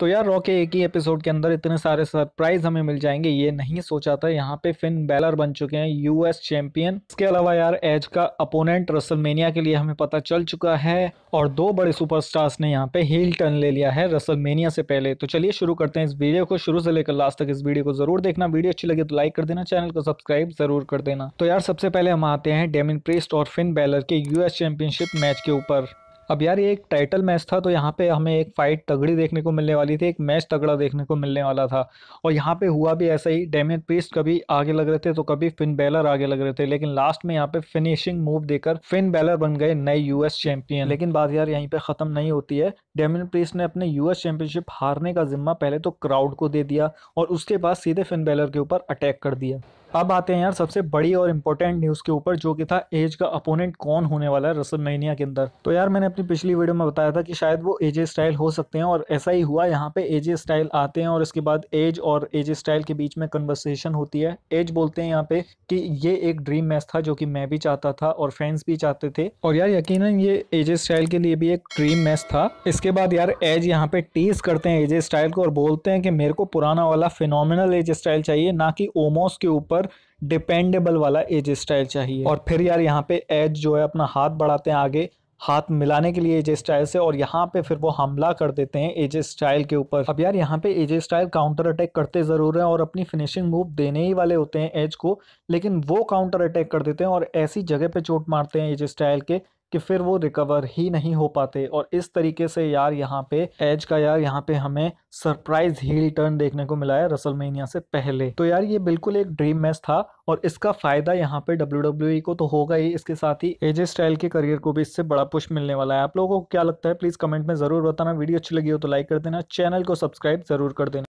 तो यार रॉ के एक ही एपिसोड के अंदर इतने सारे सरप्राइज हमें मिल जाएंगे ये नहीं सोचा था यहाँ पे फिन बैलर बन चुके हैं यूएस चैंपियन इसके अलावा यार एज का अपोनेंट रसलमेनिया के लिए हमें पता चल चुका है और दो बड़े सुपरस्टार्स ने यहाँ पे हील टर्न ले लिया है रसलमेनिया से पहले तो चलिए शुरू करते हैं इस वीडियो को शुरू से लेकर लास्ट तक इस वीडियो को जरूर देखना वीडियो अच्छी लगे तो लाइक कर देना चैनल को सब्सक्राइब जरूर कर देना तो यार सबसे पहले हम आते हैं डेमिन प्रेस्ट और फिन बैलर के यूएस चैंपियनशिप मैच के ऊपर अब यार ये एक टाइटल मैच था तो यहाँ पे हमें एक फाइट तगड़ी देखने को मिलने वाली थी एक मैच तगड़ा देखने को मिलने वाला था और यहाँ पे हुआ भी ऐसा ही डेमियन प्रीस्ट कभी आगे लग रहे थे तो कभी फिन बैलर आगे लग रहे थे लेकिन लास्ट में यहाँ पे फिनिशिंग मूव देकर फिन बैलर बन गए नए यूएस चैंपियन लेकिन बात यार यहीं पर खत्म नहीं होती है डेमियन प्रीस्ट ने अपने यूएस चैंपियनशिप हारने का जिम्मा पहले तो क्राउड को दे दिया और उसके बाद सीधे फिन बैलर के ऊपर अटैक कर दिया अब आते हैं यार सबसे बड़ी और इम्पोर्टेंट न्यूज़ के ऊपर जो कि था एज का अपोनेंट कौन होने वाला है रसल महीनिया के अंदर तो यार मैंने अपनी पिछली वीडियो में बताया था कि शायद वो एजे स्टाइल हो सकते हैं और ऐसा ही हुआ यहाँ पे एजे स्टाइल आते हैं और इसके बाद एज और एजे स्टाइल के बीच में कन्वर्सेशन होती है एज बोलते हैं यहाँ पे कि ये एक ड्रीम मैच था जो कि मैं भी चाहता था और फैंस भी चाहते थे और यार यकीन ये एजे स्टाइल के लिए भी एक ड्रीम मैच था इसके बाद यार एज यहाँ पे टीज करते हैं एजे स्टाइल को और बोलते हैं कि मेरे को पुराना वाला फिनोमिनल एज स्टाइल चाहिए ना कि ओमोस के ऊपर ऊपर डिपेंडेबल वाला एज स्टाइल चाहिए और फिर यार यहाँ पे एज जो है अपना हाथ बढ़ाते हैं आगे हाथ मिलाने के लिए एज स्टाइल से और यहाँ पे फिर वो हमला कर देते हैं एज स्टाइल के ऊपर अब यार यहाँ पे एज स्टाइल काउंटर अटैक करते ज़रूर हैं और अपनी फिनिशिंग मूव देने ही वाले होते हैं एज को लेकिन वो काउंटर अटैक कर देते हैं और ऐसी जगह पे चोट मारते हैं एज स्टाइल के कि फिर वो रिकवर ही नहीं हो पाते और इस तरीके से यार यहाँ पे एज का यार यहाँ पे हमें सरप्राइज हील टर्न देखने को मिला है रसलमेनिया से पहले तो यार ये बिल्कुल एक ड्रीम मैच था और इसका फायदा यहाँ पे डब्ल्यू को तो होगा ही इसके साथ ही एजे स्टाइल के करियर को भी इससे बड़ा पुश मिलने वाला है आप लोगों को क्या लगता है प्लीज कमेंट में जरूर बताना वीडियो अच्छी लगी हो तो लाइक कर देना चैनल को सब्सक्राइब जरूर कर देना